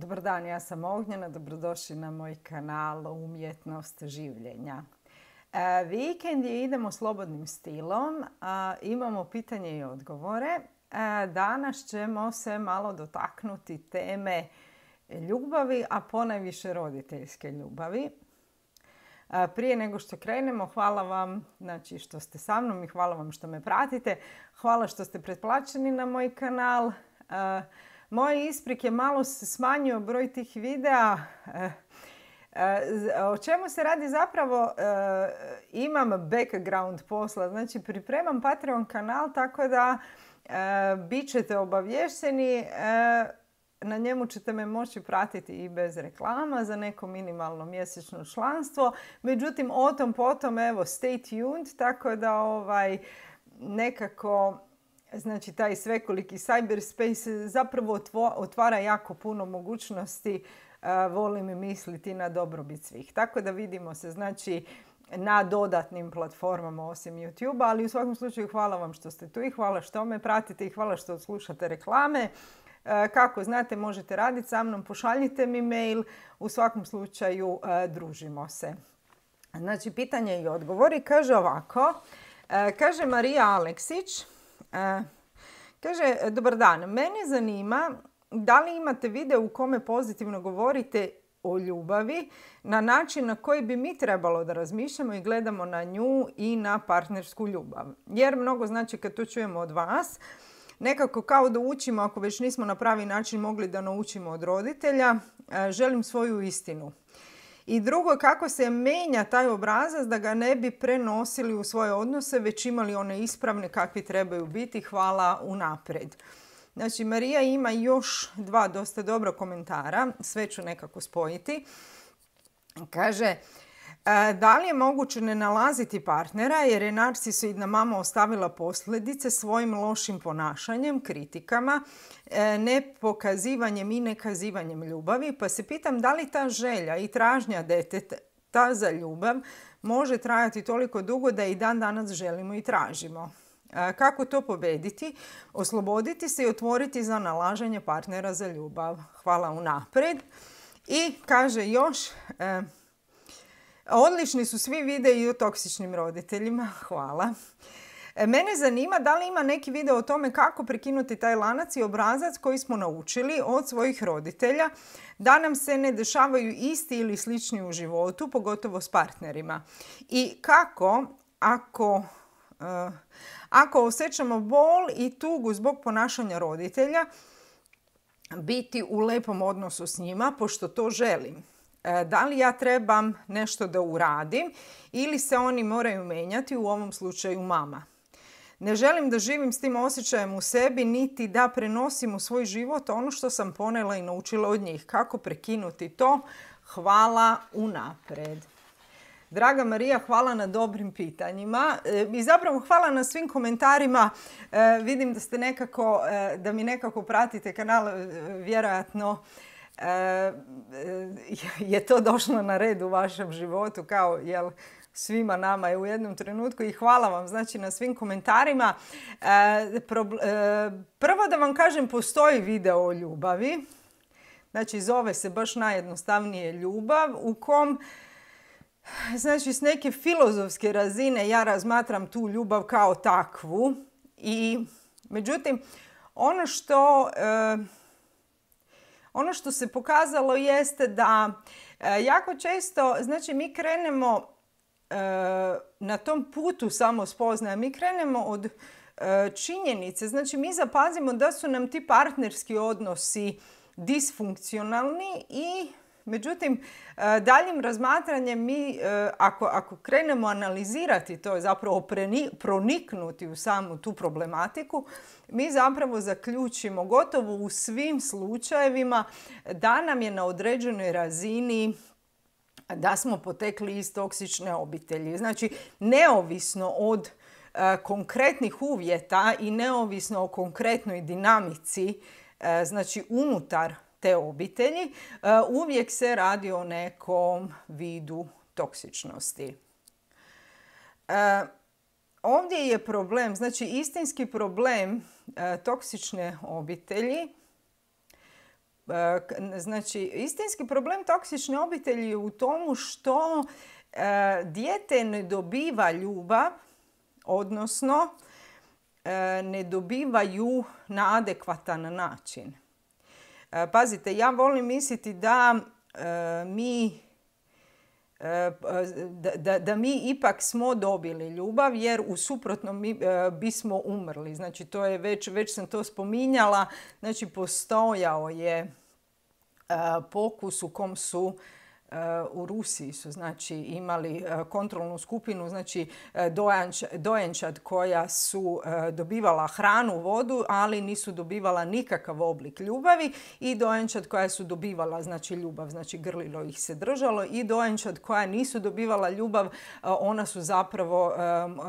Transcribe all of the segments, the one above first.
Dobar dan, ja sam Ognjena, dobrodošli na moj kanal Umjetnost življenja. E, vikend je idemo slobodnim stilom, imamo pitanje i odgovore. E, danas ćemo se malo dotaknuti teme ljubavi, a ponajviše roditeljske ljubavi. E, prije nego što krenemo, hvala vam znači, što ste sa mnom i hvala vam što me pratite. Hvala što ste pretplaćeni na moj kanal. Uh, moje isprike malo se smanjio broj tih videa. E, e, o čemu se radi zapravo? E, imam background posla, znači pripremam Patreon kanal tako da bit ćete obavješteni. Na njemu ćete me moći pratiti i bez reklama za neko minimalno mjesečno članstvo. Međutim, o tom potom, evo, stay tuned, tako da ovaj, nekako Znači taj svekoliki cyberspace zapravo otvara jako puno mogućnosti, e, volim misliti na dobrobit svih. Tako da vidimo se znači na dodatnim platformama osim YouTube-a, ali u svakom slučaju hvala vam što ste tu i hvala što me pratite i hvala što slušate reklame. E, kako znate možete raditi sa mnom, pošaljite mi mail, u svakom slučaju e, družimo se. Znači pitanje i odgovori kaže ovako, kaže Marija Aleksić, E, kaže, dobar dan, mene zanima da li imate video u kome pozitivno govorite o ljubavi na način na koji bi mi trebalo da razmišljamo i gledamo na nju i na partnersku ljubav. Jer mnogo znači kad to čujemo od vas, nekako kao da učimo, ako već nismo na pravi način mogli da naučimo od roditelja, e, želim svoju istinu. I drugo, kako se menja taj obrazac da ga ne bi prenosili u svoje odnose, već imali one ispravne kakvi trebaju biti. Hvala unaprijed. Znači, Marija ima još dva dosta dobra komentara. Sve ću nekako spojiti. Kaže, E, da li je moguće ne nalaziti partnera jer je narcisoidna mama ostavila posljedice svojim lošim ponašanjem, kritikama, e, nepokazivanjem i nekazivanjem ljubavi? Pa se pitam da li ta želja i tražnja deteta za ljubav može trajati toliko dugo da i dan danas želimo i tražimo. E, kako to pobediti? Osloboditi se i otvoriti za nalaženje partnera za ljubav. Hvala unapred. I kaže još, Odlični su svi videi o toksičnim roditeljima. Hvala. E, mene zanima da li ima neki video o tome kako prekinuti taj lanac i obrazac koji smo naučili od svojih roditelja da nam se ne dešavaju isti ili slični u životu, pogotovo s partnerima. I kako ako e, ako osjećamo bol i tugu zbog ponašanja roditelja, biti u lepom odnosu s njima, pošto to želim. E, da li ja trebam nešto da uradim ili se oni moraju menjati, u ovom slučaju mama. Ne želim da živim s tim osjećajem u sebi, niti da prenosim u svoj život ono što sam ponela i naučila od njih. Kako prekinuti to? Hvala unapred. Draga Marija, hvala na dobrim pitanjima e, i zapravo hvala na svim komentarima. E, vidim da ste nekako, da mi nekako pratite kanal, vjerojatno je to došlo na red u vašem životu kao jel svima nama je u jednom trenutku i hvala vam znači na svim komentarima. E, e, prvo da vam kažem postoji video o ljubavi. Znači zove se baš najjednostavnije ljubav u kom znači s neke filozofske razine ja razmatram tu ljubav kao takvu i međutim ono što e, ono što se pokazalo jeste da e, jako često, znači mi krenemo e, na tom putu samospoznaja, mi krenemo od e, činjenice. Znači mi zapazimo da su nam ti partnerski odnosi disfunkcionalni i Međutim, e, daljim razmatranjem mi, e, ako, krenemo analizirati to, zapravo proniknuti u samu tu problematiku, mi zapravo zaključimo gotovo u svim slučajevima da nam je na određenoj razini da smo potekli iz toksične obitelji. Znači, neovisno od e, konkretnih uvjeta i neovisno o konkretnoj dinamici, znači unutar te obitelji, e, uvijek se radi o nekom vidu toksičnosti. E, ovdje je problem, znači istinski problem e, toksične obitelji Znači, istinski problem toksične obitelji je u tomu što dijete ne dobiva ljubav, odnosno ne dobivaju na adekvatan način. E, pazite, ja volim misliti da e, mi e, da, da, mi ipak smo dobili ljubav jer u suprotnom mi bismo umrli. Znači to je već, već sam to spominjala, znači postojao je pokus u kom su u Rusiji su znači imali e, kontrolnu skupinu znači e, dojenčad koja su e, dobivala hranu, vodu, ali nisu dobivala nikakav oblik ljubavi i dojenčad koja su dobivala znači ljubav, znači grlilo ih se držalo i dojenčad koja nisu dobivala ljubav, ona su zapravo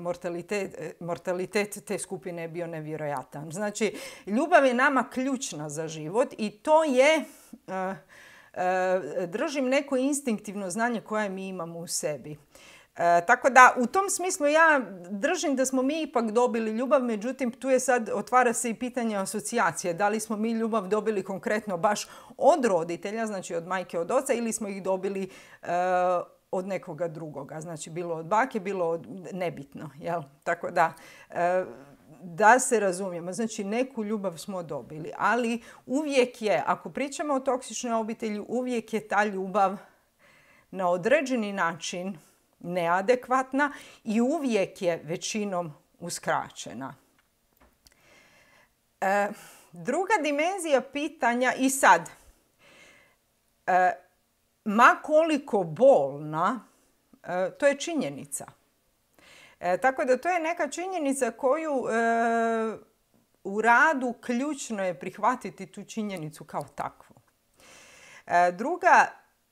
mortalitet, mortalitet te skupine je bio nevjerojatan. Znači ljubav je nama ključna za život i to je E, držim neko instinktivno znanje koje mi imamo u sebi. E, tako da u tom smislu ja držim da smo mi ipak dobili ljubav, međutim tu je sad otvara se i pitanje asocijacije. Da li smo mi ljubav dobili konkretno baš od roditelja, znači od majke, od oca ili smo ih dobili e, od nekoga drugoga. Znači bilo od bake, bilo od nebitno. Tako da da se razumijemo, znači neku ljubav smo dobili, ali uvijek je, ako pričamo o toksičnoj obitelji, uvijek je ta ljubav na određeni način neadekvatna i uvijek je većinom uskraćena. E, druga dimenzija pitanja i sad, e, ma koliko bolna, e, to je činjenica. E, tako da to je neka činjenica koju e, u radu ključno je prihvatiti tu činjenicu kao takvu. E, druga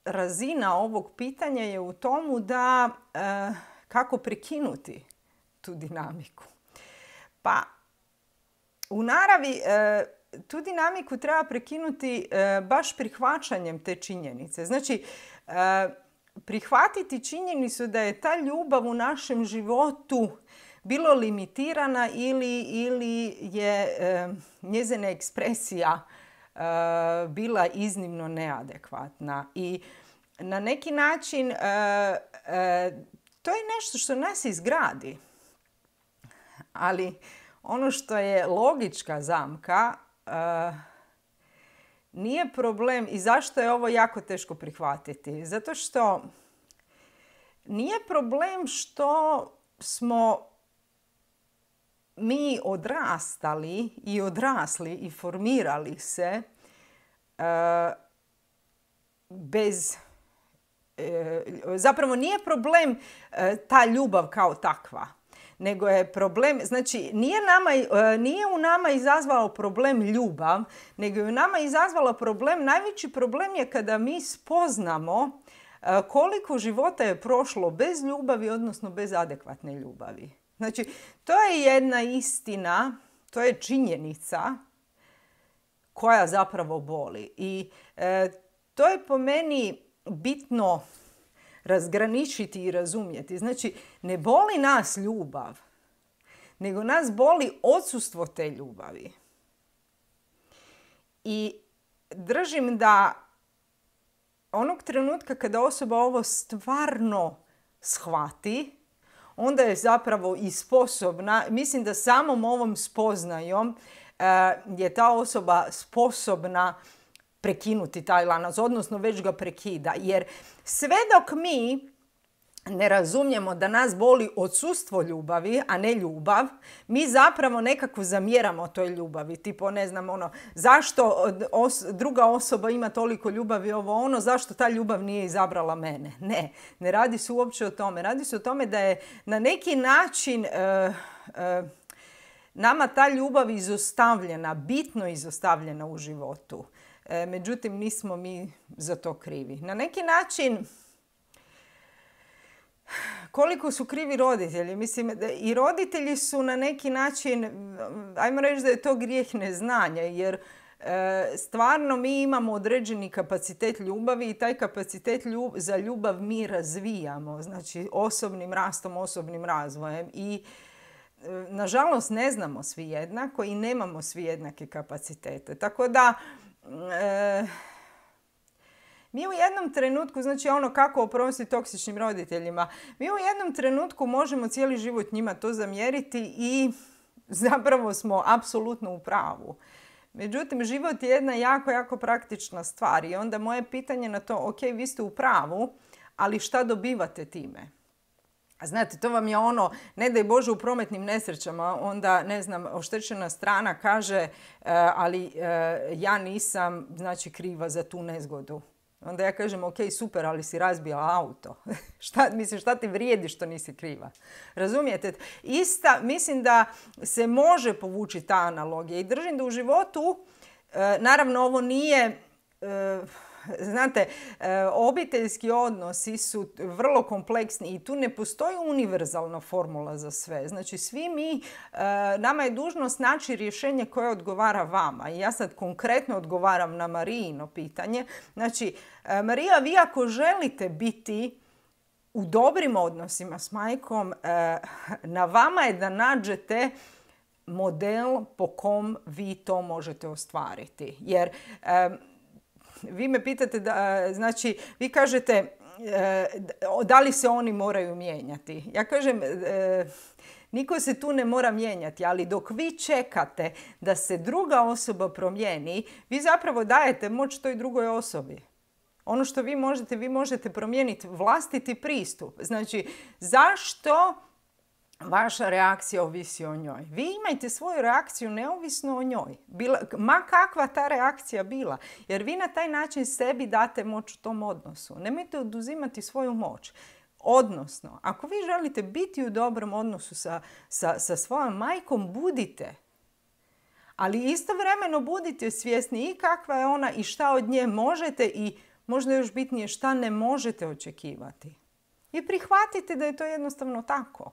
razina ovog pitanja je u tomu da kako prekinuti tu dinamiku. Pa u naravi tu dinamiku treba prekinuti baš prihvaćanjem te činjenice. Znači, prihvatiti činjenicu da je ta ljubav u našem životu bilo limitirana ili, ili je e, njezina ekspresija e, bila iznimno neadekvatna. I na neki način e, e, to je nešto što nas izgradi. Ali ono što je logička zamka nije problem i zašto je ovo jako teško prihvatiti? Zato što nije problem što smo mi odrastali i odrasli i formirali se e, bez e, zapravo nije problem e, ta ljubav kao takva nego je problem, znači nije, nama, e, nije u nama izazvalo problem ljubav, nego je u nama izazvalo problem, najveći problem je kada mi spoznamo e, koliko života je prošlo bez ljubavi, odnosno bez adekvatne ljubavi. Znači, to je jedna istina, to je činjenica koja zapravo boli. I e, to je po meni bitno razgraničiti i razumjeti. Znači, ne boli nas ljubav, nego nas boli odsustvo te ljubavi. I držim da onog trenutka kada osoba ovo stvarno shvati, onda je zapravo i sposobna, mislim da samom ovom spoznajom eh, je ta osoba sposobna prekinuti taj lanac, odnosno već ga prekida. Jer sve dok mi ne razumijemo da nas boli odsustvo ljubavi, a ne ljubav, mi zapravo nekako zamjeramo toj ljubavi. Tipo, ne znam, ono, zašto druga osoba ima toliko ljubavi, ovo ono, zašto ta ljubav nije izabrala mene. Ne, ne radi se uopće o tome. Radi se o tome da je na neki način... Eh, eh, nama ta ljubav izostavljena, bitno izostavljena u životu. E, međutim nismo mi za to krivi. Na neki način koliko su krivi roditelji. Mislim, i roditelji su na neki način, ajmo reći da je to grijeh neznanja, jer e, stvarno mi imamo određeni kapacitet ljubavi i taj kapacitet za ljubav mi razvijamo, znači osobnim rastom, osobnim razvojem i e, nažalost ne znamo svi jednako i nemamo svi jednake kapacitete. Tako da Eh, mi u jednom trenutku, znači ono kako oprostiti toksičnim roditeljima, mi u jednom trenutku možemo cijeli život njima to zamjeriti i zapravo smo apsolutno u pravu. Međutim, život je jedna jako, jako praktična stvar i onda moje pitanje na to, ok, vi ste u pravu, ali šta dobivate time? Znate, to vam je ono, ne daj Bože u prometnim nesrećama, onda, ne znam, oštećena strana kaže, e, ali e, ja nisam, znači, kriva za tu nezgodu. Onda ja kažem, ok, super, ali si razbila auto. šta, mislim, šta ti vrijedi što nisi kriva? Razumijete? Ista, mislim da se može povući ta analogija i držim da u životu, e, naravno, ovo nije Znate, e, obiteljski odnosi su vrlo kompleksni i tu ne postoji univerzalna formula za sve. Znači, svi mi, e, nama je dužnost naći rješenje koje odgovara vama. I ja sad konkretno odgovaram na Marijino pitanje. Znači, e, Marija, vi ako želite biti u dobrim odnosima s majkom, na vama je da nađete model po kom vi to možete ostvariti. Jer vi me pitate, da, znači vi kažete e, da li se oni moraju mijenjati. Ja kažem, e, niko se tu ne mora mijenjati, ali dok vi čekate da se druga osoba promijeni, vi zapravo dajete moć toj drugoj osobi. Ono što vi možete, vi možete promijeniti vlastiti pristup. Znači, zašto vaša reakcija ovisi o njoj. Vi imajte svoju reakciju neovisno o njoj. Bila, ma kakva ta reakcija bila. Jer vi na taj način sebi date moć u tom odnosu. Nemojte oduzimati svoju moć. Odnosno, ako vi želite biti u dobrom odnosu sa, sa, sa svojom majkom, budite. Ali istovremeno budite svjesni i kakva je ona i šta od nje možete i možda još bitnije šta ne možete očekivati. I prihvatite da je to jednostavno tako.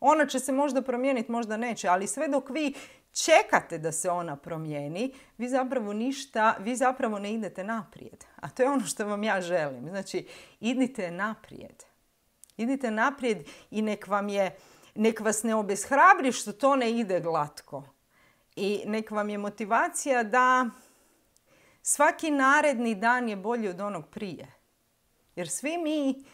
Ona će se možda promijeniti, možda neće, ali sve dok vi čekate da se ona promijeni, vi zapravo ništa, vi zapravo ne idete naprijed. A to je ono što vam ja želim. Znači, idite naprijed. Idite naprijed i nek vam je, nek vas ne obeshrabri što to ne ide glatko. I nek vam je motivacija da svaki naredni dan je bolji od onog prije. Jer svi mi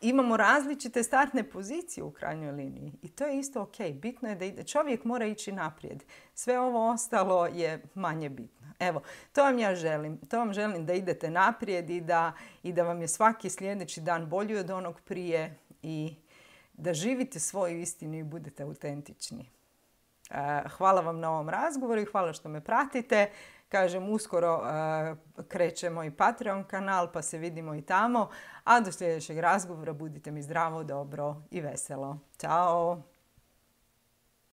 imamo različite startne pozicije u krajnjoj liniji i to je isto ok. Bitno je da ide. Čovjek mora ići naprijed. Sve ovo ostalo je manje bitno. Evo, to vam ja želim. To vam želim da idete naprijed i da, i da vam je svaki sljedeći dan bolji od onog prije i da živite svoju istinu i budete autentični. E, hvala vam na ovom razgovoru i hvala što me pratite. Kažem, uskoro eh, krećemo i Patreon kanal pa se vidimo i tamo. A do sljedećeg razgovora budite mi zdravo, dobro i veselo. Ćao!